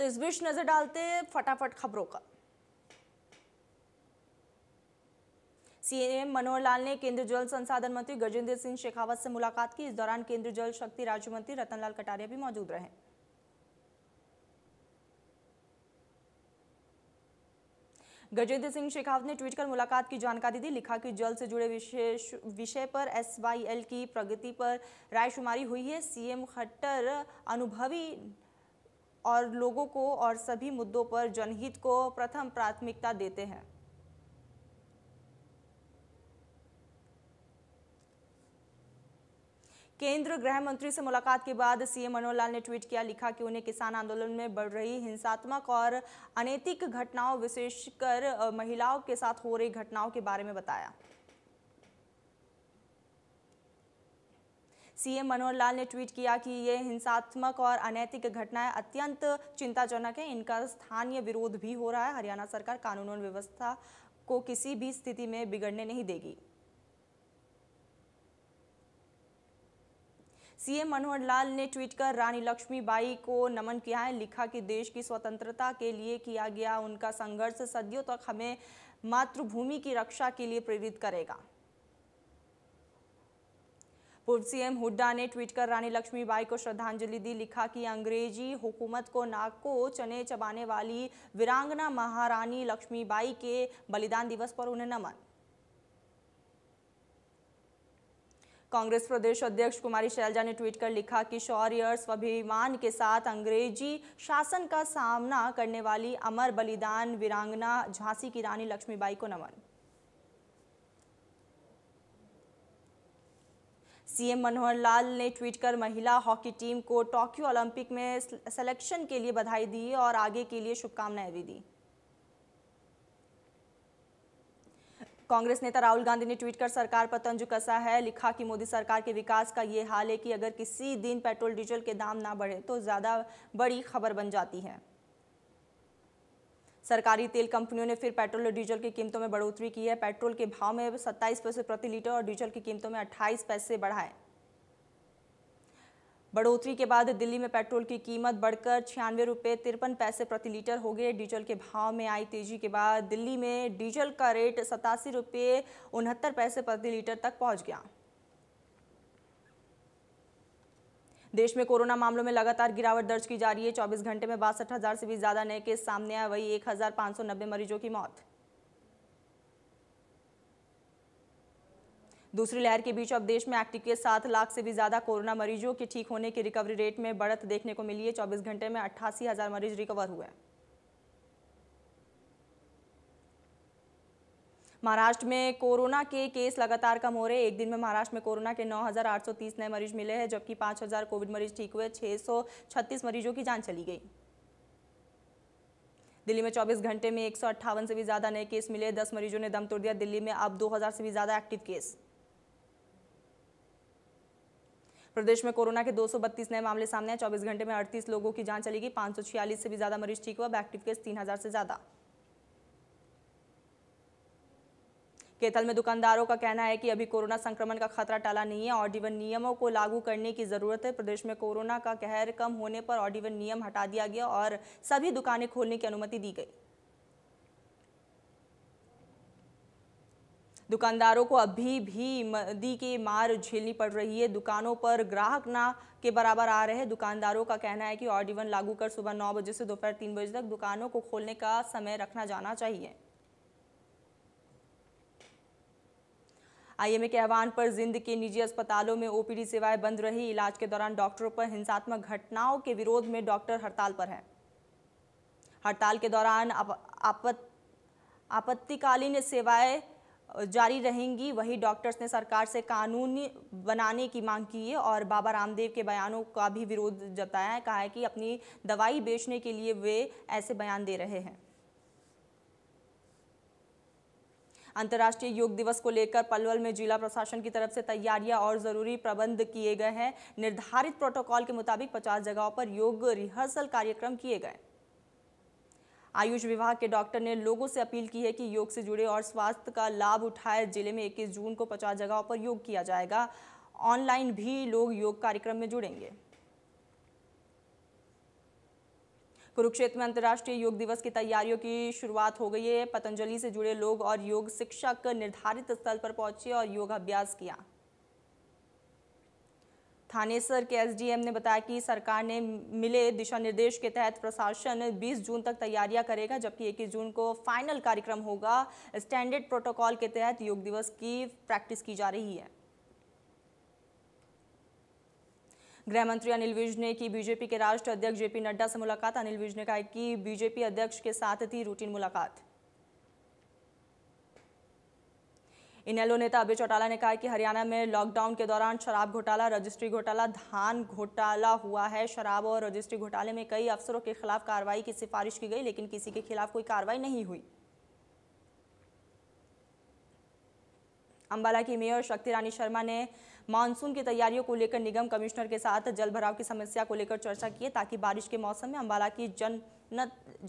तो इस बीच नजर डालते हैं फटाफट खबरों का सीएम मनोहर लाल ने केंद्रीय जल संसाधन मंत्री गजेंद्र सिंह शेखावत से मुलाकात की इस दौरान केंद्रीय जल शक्ति राज्य मंत्री रतनलाल कटारिया भी मौजूद रहे गजेंद्र सिंह शेखावत ने ट्वीट कर मुलाकात की जानकारी दी लिखा कि जल से जुड़े विशेष विषय पर एसवाईएल की प्रगति पर रायशुमारी हुई है सीएम खट्टर अनुभवी और लोगों को और सभी मुद्दों पर जनहित को प्रथम प्राथमिकता देते हैं केंद्र गृह मंत्री से मुलाकात के बाद सीएम मनोहर लाल ने ट्वीट किया लिखा कि उन्हें किसान आंदोलन में बढ़ रही हिंसात्मक और अनैतिक घटनाओं विशेषकर महिलाओं के साथ हो रही घटनाओं के बारे में बताया सीएम मनोहर लाल ने ट्वीट किया कि ये हिंसात्मक और अनैतिक घटनाएं अत्यंत चिंताजनक है इनका स्थानीय विरोध भी हो रहा है हरियाणा सरकार कानून और व्यवस्था को किसी भी स्थिति में बिगड़ने नहीं देगी सीएम मनोहर लाल ने ट्वीट कर रानी लक्ष्मीबाई को नमन किया है लिखा कि देश की स्वतंत्रता के लिए किया गया उनका संघर्ष सदियों तक तो हमें मातृभूमि की रक्षा के लिए प्रेरित करेगा पूर्व सीएम हुड्डा ने ट्वीट कर रानी लक्ष्मीबाई को श्रद्धांजलि दी लिखा कि अंग्रेजी हुकूमत को नाक को चने चबाने वाली वीरांगना महारानी लक्ष्मीबाई के बलिदान दिवस पर उन्हें नमन कांग्रेस प्रदेश अध्यक्ष कुमारी शैलजा ने ट्वीट कर लिखा कि शौर्य स्वाभिमान के साथ अंग्रेजी शासन का सामना करने वाली अमर बलिदान वीरांगना झांसी की रानी लक्ष्मीबाई को नमन सीएम मनोहर लाल ने ट्वीट कर महिला हॉकी टीम को टोक्यो ओलंपिक में सिलेक्शन के लिए बधाई दी और आगे के लिए शुभकामनाएं भी दी कांग्रेस नेता राहुल गांधी ने ट्वीट कर सरकार पर तंज कसा है लिखा कि मोदी सरकार के विकास का ये हाल है कि अगर किसी दिन पेट्रोल डीजल के दाम ना बढ़े तो ज़्यादा बड़ी खबर बन जाती है सरकारी तेल कंपनियों ने फिर पेट्रोल और डीजल की कीमतों में बढ़ोतरी की है पेट्रोल के भाव में सत्ताईस पैसे प्रति लीटर और डीजल की कीमतों में अट्ठाईस पैसे बढ़ाए बढ़ोतरी के बाद दिल्ली में पेट्रोल की कीमत बढ़कर छियानवे रुपये तिरपन पैसे प्रति लीटर हो गए डीजल के भाव में आई तेजी के बाद दिल्ली में डीजल का रेट सतासी रुपये उनहत्तर पैसे प्रति लीटर तक पहुंच गया देश में कोरोना मामलों में लगातार गिरावट दर्ज की जा रही है चौबीस घंटे में बासठ हजार से भी ज्यादा नए केस सामने आए वही एक हजार पांच सौ नब्बे मरीजों की मौत दूसरी लहर के बीच अब देश में एक्टिव केस सात लाख से भी ज्यादा कोरोना मरीजों के ठीक होने की रिकवरी रेट में बढ़त देखने को मिली है चौबीस घंटे में अट्ठासी हजार मरीज रिकवर हुए हैं महाराष्ट्र में कोरोना के केस लगातार कम हो रहे एक दिन में महाराष्ट्र में कोरोना के 9,830 नए मरीज मिले हैं जबकि 5,000 कोविड मरीज ठीक हुए 636 मरीजों की जान चली गई दिल्ली में 24 घंटे में एक से भी ज़्यादा नए केस मिले 10 मरीजों ने दम तोड़ दिया दिल्ली में अब 2000 से भी ज़्यादा एक्टिव केस प्रदेश में कोरोना के 232 नए मामले सामने आए 24 घंटे में 38 लोगों की जांच चली गई पांच से भी ज़्यादा मरीज ठीक हुआ एक्टिव केस 3000 से ज़्यादा केतल में दुकानदारों का कहना है कि अभी कोरोना संक्रमण का खतरा टाला नहीं है ऑडिवन नियमों को लागू करने की ज़रूरत है प्रदेश में कोरोना का कहर कम होने पर ऑडिवन नियम हटा दिया गया और सभी दुकानें खोलने की अनुमति दी गई दुकानदारों को अभी भी मदी की मार झेलनी पड़ रही है दुकानों पर ग्राहक ना के बराबर आ रहे हैं दुकानदारों का कहना है कि ऑडिवन लागू कर सुबह नौ बजे से दोपहर तीन बजे तक दुकानों को खोलने का समय रखना जाना चाहिए आईएमए के आह्वान पर जिंद के निजी अस्पतालों में ओपीडी सेवाएं बंद रही इलाज के दौरान डॉक्टरों पर हिंसात्मक घटनाओं के विरोध में डॉक्टर हड़ताल पर हैं हड़ताल के दौरान आप, आपत आपत्तिकालीन सेवाएं जारी रहेंगी वही डॉक्टर्स ने सरकार से कानून बनाने की मांग की है और बाबा रामदेव के बयानों का भी विरोध जताया है कहा है कि अपनी दवाई बेचने के लिए वे ऐसे बयान दे रहे हैं अंतर्राष्ट्रीय योग दिवस को लेकर पलवल में जिला प्रशासन की तरफ से तैयारियां और जरूरी प्रबंध किए गए हैं निर्धारित प्रोटोकॉल के मुताबिक पचास जगहों पर योग रिहर्सल कार्यक्रम किए गए आयुष विभाग के डॉक्टर ने लोगों से अपील की है कि योग से जुड़े और स्वास्थ्य का लाभ उठाए जिले में इक्कीस जून को पचास जगहों पर योग किया जाएगा ऑनलाइन भी लोग योग कार्यक्रम में जुड़ेंगे कुरुक्षेत्र में अंतर्राष्ट्रीय योग दिवस की तैयारियों की शुरुआत हो गई है पतंजलि से जुड़े लोग और योग शिक्षक निर्धारित स्थल पर पहुंचे और योग अभ्यास किया थानेसर के एसडीएम ने बताया कि सरकार ने मिले दिशा निर्देश के तहत प्रशासन 20 जून तक तैयारियां करेगा जबकि 21 जून को फाइनल कार्यक्रम होगा स्टैंडर्ड प्रोटोकॉल के तहत योग दिवस की प्रैक्टिस की जा रही है गृह मंत्री अनिल विज ने की बीजेपी के राष्ट्रीय अध्यक्ष जेपी नड्डा से मुलाकात अनिल विज ने कहा कि बीजेपी अध्यक्ष के साथ थी रूटीन मुलाकात इनेलो नेता अभय चौटाला ने कहा कि हरियाणा में लॉकडाउन के दौरान शराब घोटाला रजिस्ट्री घोटाला धान घोटाला हुआ है शराब और रजिस्ट्री घोटाले में कई अफसरों के खिलाफ कार्रवाई की सिफारिश की गई लेकिन किसी के खिलाफ कोई कार्रवाई नहीं हुई अंबाला की मेयर शक्ति रानी शर्मा ने मानसून की तैयारियों को लेकर निगम कमिश्नर के साथ जल भराव की समस्या को लेकर चर्चा की है ताकि बारिश के मौसम में अम्बाला की जन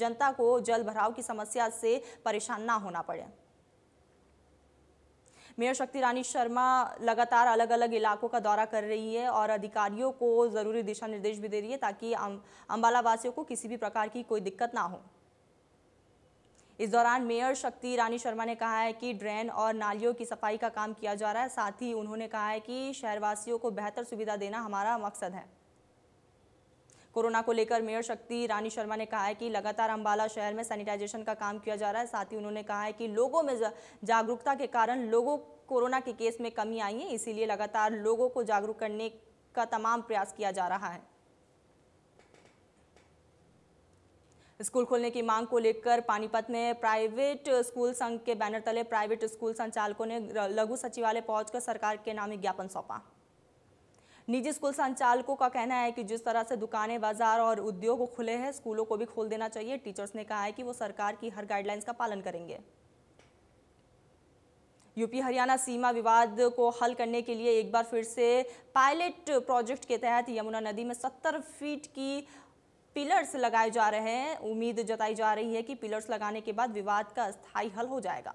जनता को जल भराव की समस्या से परेशान ना होना पड़े मेयर शक्ति रानी शर्मा लगातार अलग अलग इलाकों का दौरा कर रही है और अधिकारियों को ज़रूरी दिशा निर्देश भी दे रही है ताकि अम्बाला अं, वासियों को किसी भी प्रकार की कोई दिक्कत ना हो इस दौरान मेयर शक्ति रानी शर्मा ने कहा है कि ड्रेन और नालियों की सफाई का काम किया जा रहा है साथ ही उन्होंने कहा है कि शहरवासियों को बेहतर सुविधा देना हमारा मकसद है कोरोना को लेकर मेयर शक्ति रानी शर्मा ने कहा है कि लगातार अम्बाला शहर में सैनिटाइजेशन का काम किया जा रहा है साथ ही उन्होंने कहा है कि लोगों में जागरूकता के कारण लोगों कोरोना के केस में कमी आई है इसीलिए लगातार लोगों को जागरूक करने का तमाम प्रयास किया जा रहा है स्कूल खोलने की मांग को लेकर पानीपत में प्राइवेट स्कूल संघ के बैनर तले प्राइवेट स्कूल संचालकों ने लघु सचिवालय पहुंचकर सरकार के नाम ज्ञापन सौंपा निजी स्कूल संचालकों का कहना है कि जिस तरह से दुकानें बाजार और उद्योग खुले हैं स्कूलों को भी खोल देना चाहिए टीचर्स ने कहा है कि वो सरकार की हर गाइडलाइंस का पालन करेंगे यूपी हरियाणा सीमा विवाद को हल करने के लिए एक बार फिर से पायलट प्रोजेक्ट के तहत यमुना नदी में 70 फीट की पिलर्स लगाए जा रहे हैं उम्मीद जताई जा रही है कि पिलर्स लगाने के बाद विवाद का स्थायी हल हो जाएगा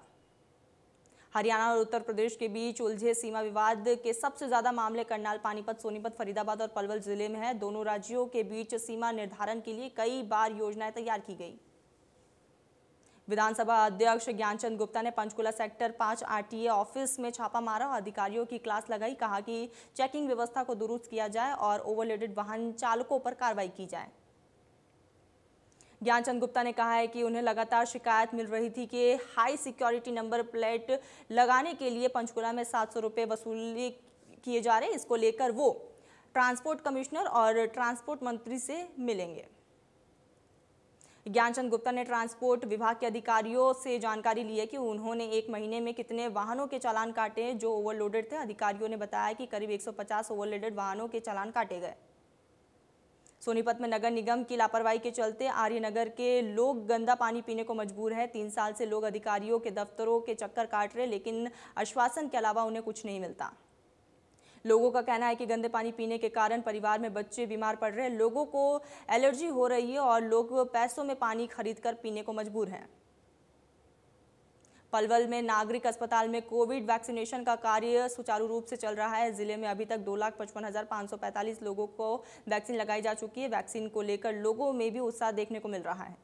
हरियाणा और उत्तर प्रदेश के बीच उलझे सीमा विवाद के सबसे ज्यादा मामले करनाल पानीपत सोनीपत फरीदाबाद और पलवल जिले में है दोनों राज्यों के बीच सीमा निर्धारण के लिए कई बार योजनाएं तैयार की गई विधानसभा अध्यक्ष ज्ञानचंद गुप्ता ने पंचकुला सेक्टर पांच आरटीए ऑफिस में छापा मारा और अधिकारियों की क्लास लगाई कहा कि चेकिंग व्यवस्था को दुरुस्त किया जाए और ओवरलोडेड वाहन चालकों पर कार्रवाई की जाए ज्ञानचंद गुप्ता ने कहा है कि उन्हें लगातार शिकायत मिल रही थी कि हाई सिक्योरिटी नंबर प्लेट लगाने के लिए पंचकुला में सात सौ रुपये वसूली किए जा रहे हैं इसको लेकर वो ट्रांसपोर्ट कमिश्नर और ट्रांसपोर्ट मंत्री से मिलेंगे ज्ञानचंद गुप्ता ने ट्रांसपोर्ट विभाग के अधिकारियों से जानकारी ली है कि उन्होंने एक महीने में कितने वाहनों के चालान काटे जो ओवरलोडेड थे अधिकारियों ने बताया कि करीब 150 ओवरलोडेड वाहनों के चालान काटे गए सोनीपत में नगर निगम की लापरवाही के चलते आर्यनगर के लोग गंदा पानी पीने को मजबूर है तीन साल से लोग अधिकारियों के दफ्तरों के चक्कर काट रहे लेकिन आश्वासन के अलावा उन्हें कुछ नहीं मिलता लोगों का कहना है कि गंदे पानी पीने के कारण परिवार में बच्चे बीमार पड़ रहे हैं लोगों को एलर्जी हो रही है और लोग पैसों में पानी खरीद कर पीने को मजबूर हैं पलवल में नागरिक अस्पताल में कोविड वैक्सीनेशन का कार्य सुचारू रूप से चल रहा है जिले में अभी तक दो लाख पचपन हज़ार पाँच सौ पैंतालीस लोगों को वैक्सीन लगाई जा चुकी है वैक्सीन को लेकर लोगों में भी उत्साह देखने को मिल रहा है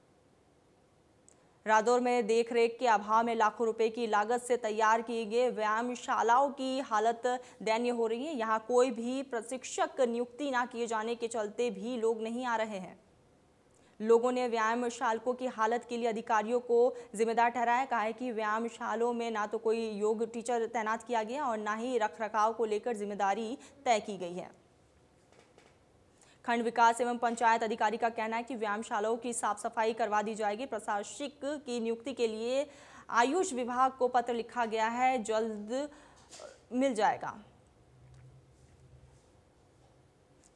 रादौर में देखरेख के अभाव में लाखों रुपए की लागत से तैयार किए गए व्यायामशालाओं की हालत दयनीय हो रही है यहाँ कोई भी प्रशिक्षक नियुक्ति ना किए जाने के चलते भी लोग नहीं आ रहे हैं लोगों ने व्यायामशालकों की हालत के लिए अधिकारियों को जिम्मेदार ठहराया कहा है कि व्यायामशालों में ना तो कोई योग टीचर तैनात किया गया और ना ही रख रखाव को लेकर जिम्मेदारी तय की गई है खंड विकास एवं पंचायत अधिकारी का कहना है कि व्यायामशालाओं की साफ सफाई करवा दी जाएगी प्रशासनिक की नियुक्ति के लिए आयुष विभाग को पत्र लिखा गया है जल्द मिल जाएगा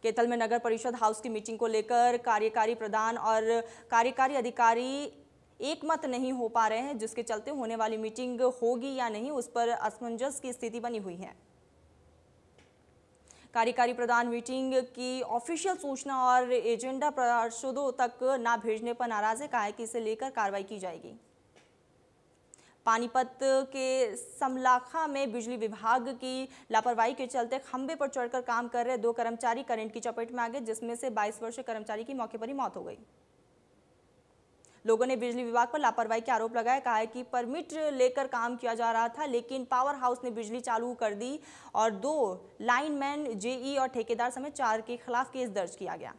केतल में नगर परिषद हाउस की मीटिंग को लेकर कार्यकारी प्रधान और कार्यकारी अधिकारी एकमत नहीं हो पा रहे हैं जिसके चलते होने वाली मीटिंग होगी या नहीं उस पर असमंजस की स्थिति बनी हुई है कार्यकारी प्रधान मीटिंग की ऑफिशियल सूचना और एजेंडा पार्षदों तक ना भेजने पर नाराज है कहा है कि इसे लेकर कार्रवाई की जाएगी पानीपत के समलाखा में बिजली विभाग की लापरवाही के चलते खंबे पर चढ़कर काम कर रहे दो कर्मचारी करंट की चपेट में आ गए जिसमें से बाईस वर्षीय कर्मचारी की मौके पर ही मौत हो गई लोगों ने बिजली विभाग पर लापरवाही के आरोप लगाया कहा है कि परमिट लेकर काम किया जा रहा था लेकिन पावर हाउस ने बिजली चालू कर दी और दो लाइनमैन जेई और ठेकेदार समेत चार के खिलाफ केस दर्ज किया गया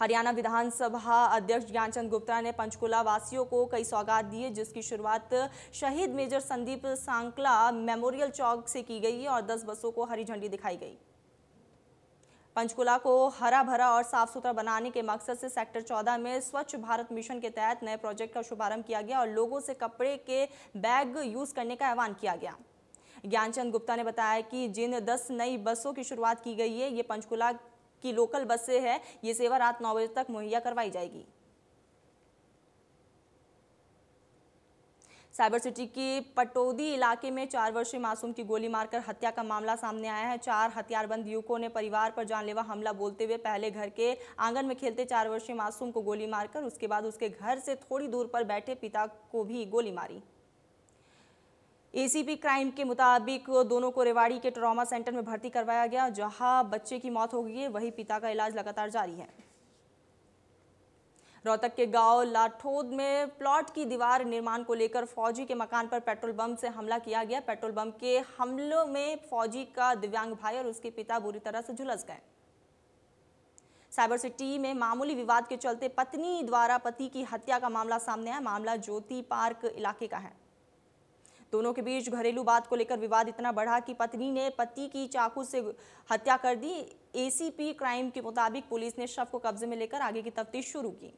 हरियाणा विधानसभा अध्यक्ष ज्ञानचंद गुप्ता ने पंचकुला वासियों को कई सौगात दिए जिसकी शुरुआत शहीद मेजर संदीप सांकला मेमोरियल चौक से की गई और दस बसों को हरी झंडी दिखाई गई पंचकुला को हरा भरा और साफ सुथरा बनाने के मकसद से सेक्टर 14 में स्वच्छ भारत मिशन के तहत नए प्रोजेक्ट का शुभारंभ किया गया और लोगों से कपड़े के बैग यूज करने का आह्वान किया गया ज्ञानचंद गुप्ता ने बताया कि जिन 10 नई बसों की शुरुआत की गई है ये पंचकुला की लोकल बस से है ये सेवा रात नौ बजे तक मुहैया करवाई जाएगी साइबर सिटी के पटौदी इलाके में चार वर्षीय मासूम की गोली मारकर हत्या का मामला सामने आया है चार हथियारबंद युवकों ने परिवार पर जानलेवा हमला बोलते हुए पहले घर के आंगन में खेलते चार वर्षीय मासूम को गोली मारकर उसके बाद उसके घर से थोड़ी दूर पर बैठे पिता को भी गोली मारी एसीपी क्राइम के मुताबिक दोनों को रेवाड़ी के ट्रॉमा सेंटर में भर्ती करवाया गया जहां बच्चे की मौत हो गई है वहीं पिता का इलाज लगातार जारी है रोहतक के गांव लाठोद में प्लॉट की दीवार निर्माण को लेकर फौजी के मकान पर पेट्रोल बम से हमला किया गया पेट्रोल बम के हमलों में फौजी का दिव्यांग भाई और उसके पिता बुरी तरह से झुलस गए साइबर सिटी में मामूली विवाद के चलते पत्नी द्वारा पति की हत्या का मामला सामने आया मामला ज्योति पार्क इलाके का है दोनों के बीच घरेलू बात को लेकर विवाद इतना बढ़ा कि पत्नी ने पति की चाकू से हत्या कर दी एसीपी क्राइम के मुताबिक पुलिस ने शव को कब्जे में लेकर आगे की तफ्तीश शुरू की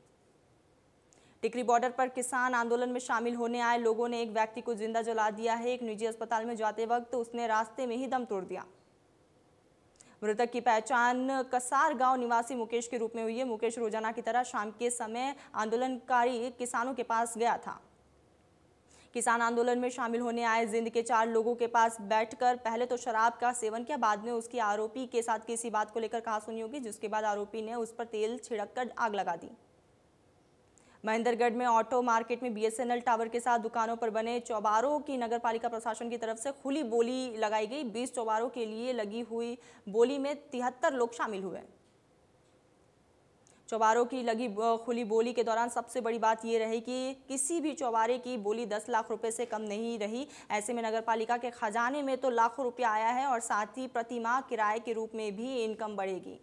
टिकरी बॉर्डर पर किसान आंदोलन में शामिल होने आए लोगों ने एक व्यक्ति को जिंदा जला दिया है एक निजी अस्पताल में जाते वक्त उसने रास्ते में ही दम तोड़ दिया मृतक की पहचान कसार गांव निवासी मुकेश के रूप में हुई है मुकेश रोजाना की तरह शाम के समय आंदोलनकारी किसानों के पास गया था किसान आंदोलन में शामिल होने आए जिंद के चार लोगों के पास बैठकर पहले तो शराब का सेवन किया बाद में उसकी आरोपी के साथ किसी बात को लेकर कहा सुनी होगी जिसके बाद आरोपी ने उस पर तेल छिड़क कर आग लगा दी महेंद्रगढ़ में ऑटो मार्केट में बीएसएनएल टावर के साथ दुकानों पर बने चौबारों की नगर पालिका प्रशासन की तरफ से खुली बोली लगाई गई 20 चौबारों के लिए लगी हुई बोली में तिहत्तर लोग शामिल हुए चौबारों की लगी खुली बोली के दौरान सबसे बड़ी बात यह रही कि किसी भी चौबारे की बोली दस लाख रुपए से कम नहीं रही ऐसे में नगर पालिका के खजाने में तो लाखों रुपया आया है और साथ ही प्रतिमाह किराए के रूप में भी इनकम बढ़ेगी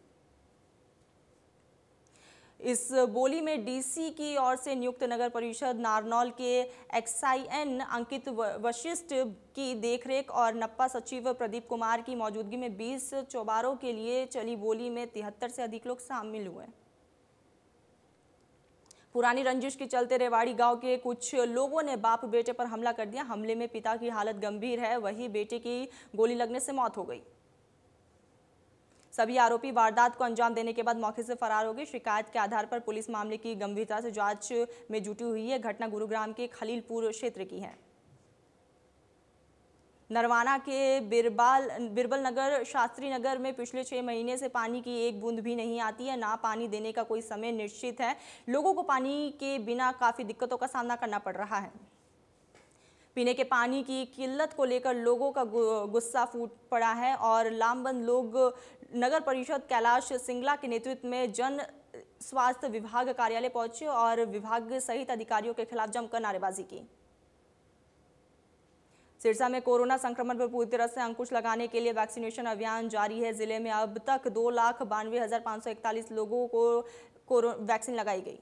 इस बोली में डीसी की ओर से नियुक्त नगर परिषद नारनौल के एक्सआईएन अंकित वशिष्ठ की देखरेख और नप्पा सचिव प्रदीप कुमार की मौजूदगी में 20 चौबारों के लिए चली बोली में तिहत्तर से अधिक लोग शामिल हुए पुरानी रंजिश के चलते रेवाड़ी गांव के कुछ लोगों ने बाप बेटे पर हमला कर दिया हमले में पिता की हालत गंभीर है वही बेटे की गोली लगने से मौत हो गई सभी आरोपी वारदात को अंजाम देने के बाद मौके से फरार हो गए शिकायत के आधार पर पुलिस मामले की गंभीरता से जांच में जुटी हुई है घटना गुरुग्राम के खलीलपुर क्षेत्र की है नरवाना के बिरबाल बिरबल नगर शास्त्री नगर में पिछले छः महीने से पानी की एक बूंद भी नहीं आती है ना पानी देने का कोई समय निश्चित है लोगों को पानी के बिना काफ़ी दिक्कतों का सामना करना पड़ रहा है पीने के पानी की किल्लत को लेकर लोगों का गुस्सा फूट पड़ा है और लामबंद लोग नगर परिषद कैलाश सिंगला के नेतृत्व में जन स्वास्थ्य विभाग कार्यालय पहुंचे और विभाग सहित अधिकारियों के खिलाफ जमकर नारेबाजी की सिरसा में कोरोना संक्रमण पर पूरी तरह से अंकुश लगाने के लिए वैक्सीनेशन अभियान जारी है जिले में अब तक दो लाख बानवे हज़ार पाँच सौ इकतालीस लोगों को वैक्सीन लगाई गई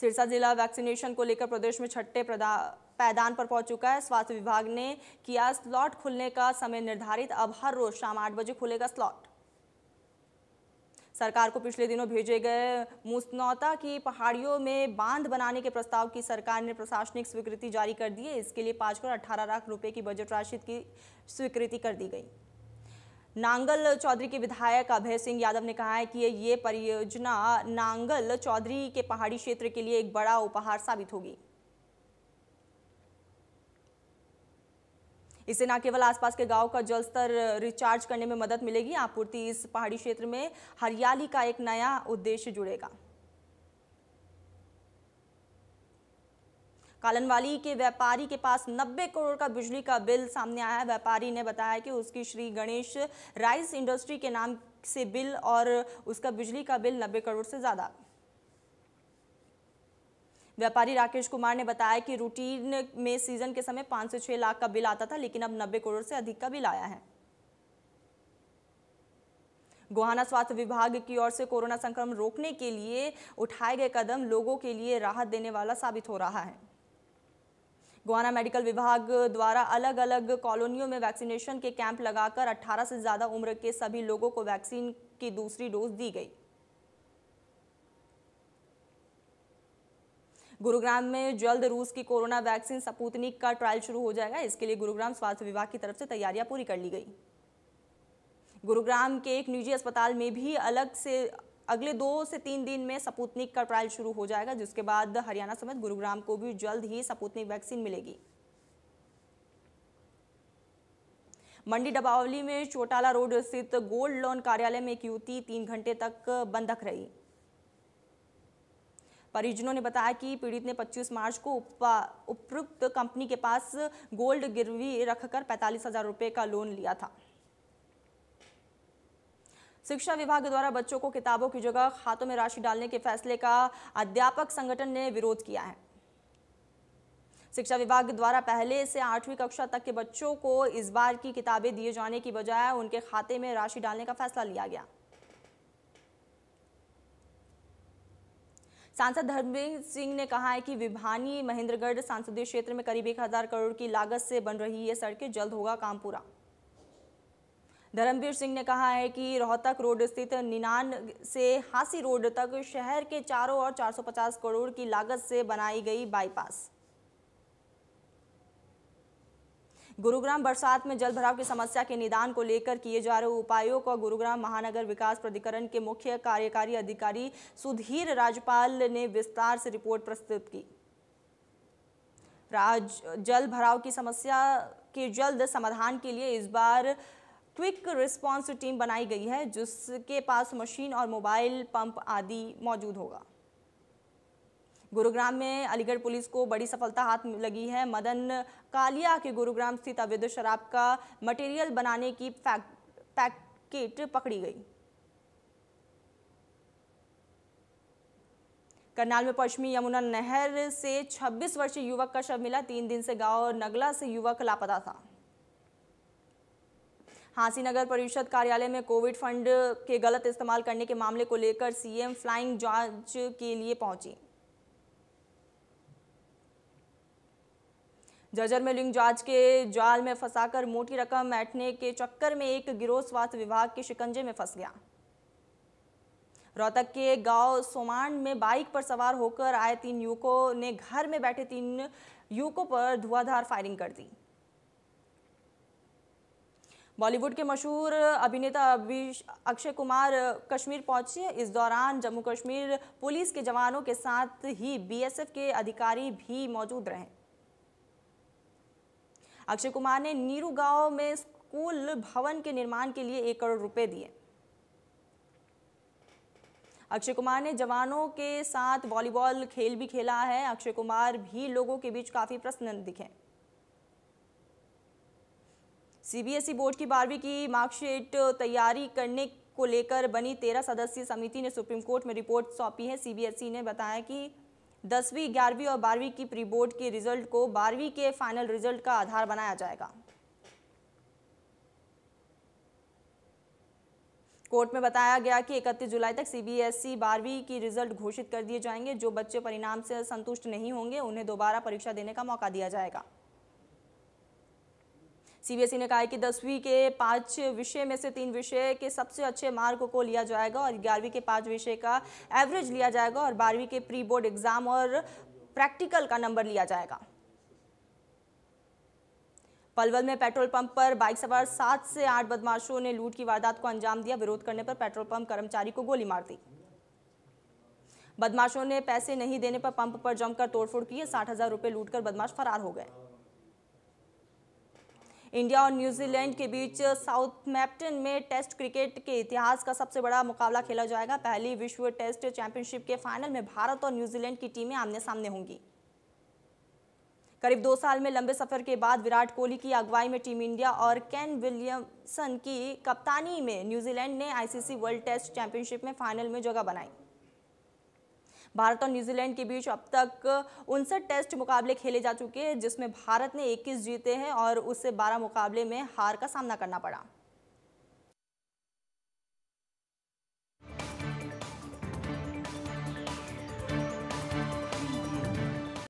सिरसा जिला वैक्सीनेशन को लेकर प्रदेश में छठे पैदान पर पहुंच चुका है स्वास्थ्य विभाग ने किया स्लॉट खुलने का समय निर्धारित अब हर रोज शाम आठ बजे खुलेगा स्लॉट सरकार को पिछले दिनों भेजे गए मुस्नौता की पहाड़ियों में बांध बनाने के प्रस्ताव की सरकार ने प्रशासनिक स्वीकृति जारी कर दी है इसके लिए पाँच करोड़ अठारह लाख रुपये की बजट राशि की स्वीकृति कर दी गई नांगल चौधरी के विधायक अभय सिंह यादव ने कहा है कि ये परियोजना नांगल चौधरी के पहाड़ी क्षेत्र के लिए एक बड़ा उपहार साबित होगी इससे न केवल आसपास के गांव का जल स्तर रिचार्ज करने में मदद मिलेगी आपूर्ति इस पहाड़ी क्षेत्र में हरियाली का एक नया उद्देश्य जुड़ेगा कालनवाली के व्यापारी के पास 90 करोड़ का बिजली का बिल सामने आया है व्यापारी ने बताया कि उसकी श्री गणेश राइस इंडस्ट्री के नाम से बिल और उसका बिजली का बिल 90 करोड़ से ज़्यादा व्यापारी राकेश कुमार ने बताया कि रूटीन में सीजन के समय पाँच से छह लाख का बिल आता था लेकिन अब नब्बे करोड़ से अधिक का बिल आया है गोहाना स्वास्थ्य विभाग की ओर से कोरोना संक्रमण रोकने के लिए उठाए गए कदम लोगों के लिए राहत देने वाला साबित हो रहा है गोहाना मेडिकल विभाग द्वारा अलग अलग कॉलोनियों में वैक्सीनेशन के कैंप लगाकर 18 से ज़्यादा उम्र के सभी लोगों को वैक्सीन की दूसरी डोज दी गई गुरुग्राम में जल्द रूस की कोरोना वैक्सीन सपूतनिक का ट्रायल शुरू हो जाएगा इसके लिए गुरुग्राम स्वास्थ्य विभाग की तरफ से तैयारियां पूरी कर ली गई गुरुग्राम के एक निजी अस्पताल में भी अलग से अगले दो से तीन दिन में सपूतनिक का ट्रायल शुरू हो जाएगा जिसके बाद हरियाणा समेत गुरुग्राम को भी जल्द ही सपूतनिक वैक्सीन मिलेगी मंडी डबावली में चौटाला रोड स्थित गोल्ड लोन कार्यालय में एक युवती तीन घंटे तक बंधक रही परिजनों ने बताया कि पीड़ित ने 25 मार्च को उपयुक्त कंपनी के पास गोल्ड गिरवी रखकर पैंतालीस हजार रुपये का लोन लिया था शिक्षा विभाग द्वारा बच्चों को किताबों की जगह खातों में राशि डालने के फैसले का अध्यापक संगठन ने विरोध किया है शिक्षा विभाग द्वारा पहले से आठवीं कक्षा तक के बच्चों को इस बार की किताबें दिए जाने की बजाय उनके खाते में राशि डालने का फैसला लिया गया सांसद धर्मवीर सिंह ने कहा है कि विभानी महेंद्रगढ़ सांसदीय क्षेत्र में करीब एक हज़ार करोड़ की लागत से बन रही ये सड़कें जल्द होगा काम पूरा धर्मवीर सिंह ने कहा है कि रोहतक रोड स्थित निनान से हासी रोड तक शहर के चारों ओर 450 करोड़ की लागत से बनाई गई बाईपास गुरुग्राम बरसात में जलभराव की समस्या के निदान को लेकर किए जा रहे उपायों को गुरुग्राम महानगर विकास प्राधिकरण के मुख्य कार्यकारी अधिकारी सुधीर राजपाल ने विस्तार से रिपोर्ट प्रस्तुत की राज जल भराव की समस्या के जल्द समाधान के लिए इस बार क्विक रिस्पांस टीम बनाई गई है जिसके पास मशीन और मोबाइल पंप आदि मौजूद होगा गुरुग्राम में अलीगढ़ पुलिस को बड़ी सफलता हाथ लगी है मदन कालिया के गुरुग्राम स्थित अवैध शराब का मटेरियल बनाने की पैकेट पकड़ी गई करनाल में पश्चिमी यमुना नहर से 26 वर्षीय युवक का शव मिला तीन दिन से गांव नगला से युवक लापता था हांसी नगर परिषद कार्यालय में कोविड फंड के गलत इस्तेमाल करने के मामले को लेकर सीएम फ्लाइंग जांच के लिए पहुंची जर्जर में लिंग जांच के जाल में फंसाकर मोटी रकम ऐंठने के चक्कर में एक गिरोह स्वास्थ्य विभाग के शिकंजे में फंस गया रोहतक के गांव सोमांड में बाइक पर सवार होकर आए तीन युवकों ने घर में बैठे तीन युवकों पर धुआंधार फायरिंग कर दी बॉलीवुड के मशहूर अभिनेता अक्षय कुमार कश्मीर पहुंचे इस दौरान जम्मू कश्मीर पुलिस के जवानों के साथ ही बीएसएफ के अधिकारी भी मौजूद रहे अक्षय कुमार ने नीरू गांव में स्कूल भवन के निर्माण के लिए एक करोड़ रुपए दिए अक्षय कुमार ने जवानों के साथ वॉलीबॉल खेल भी खेला है अक्षय कुमार भी लोगों के बीच काफी प्रसन्न दिखे सीबीएसई बोर्ड की बारहवीं की मार्कशीट तैयारी करने को लेकर बनी तेरह सदस्यीय समिति ने सुप्रीम कोर्ट में रिपोर्ट सौंपी है सीबीएसई ने बताया कि दसवीं ग्यारहवीं और बारहवीं की प्री बोर्ड के रिजल्ट को बारहवीं के फाइनल रिजल्ट का आधार बनाया जाएगा कोर्ट में बताया गया कि 31 जुलाई तक सीबीएसई e बारहवीं की रिजल्ट घोषित कर दिए जाएंगे जो बच्चे परिणाम से संतुष्ट नहीं होंगे उन्हें दोबारा परीक्षा देने का मौका दिया जाएगा सीबीएसई ने कहा है कि दसवीं के पांच विषय में से तीन विषय के सबसे अच्छे मार्क को लिया जाएगा और ग्यारहवीं के पांच विषय का एवरेज लिया जाएगा और बारहवीं के प्री बोर्ड एग्जाम और प्रैक्टिकल का नंबर लिया जाएगा पलवल में पेट्रोल पंप पर बाइक सवार सात से आठ बदमाशों ने लूट की वारदात को अंजाम दिया विरोध करने पर पेट्रोल पंप कर्मचारी को गोली मार दी बदमाशों ने पैसे नहीं देने पर पंप पर जमकर तोड़फोड़ की साठ हजार रुपए लूटकर बदमाश फरार हो गए इंडिया और न्यूजीलैंड के बीच साउथ मैप्टन में टेस्ट क्रिकेट के इतिहास का सबसे बड़ा मुकाबला खेला जाएगा पहली विश्व टेस्ट चैंपियनशिप के फाइनल में भारत और न्यूजीलैंड की टीमें आमने सामने होंगी करीब दो साल में लंबे सफर के बाद विराट कोहली की अगुवाई में टीम इंडिया और केन विलियमसन की कप्तानी में न्यूजीलैंड ने आईसीसी वर्ल्ड टेस्ट चैंपियनशिप में फाइनल में जगह बनाई भारत और न्यूजीलैंड के बीच अब तक उनसठ टेस्ट मुकाबले खेले जा चुके हैं जिसमें भारत ने इक्कीस जीते हैं और उससे बारह मुकाबले में हार का सामना करना पड़ा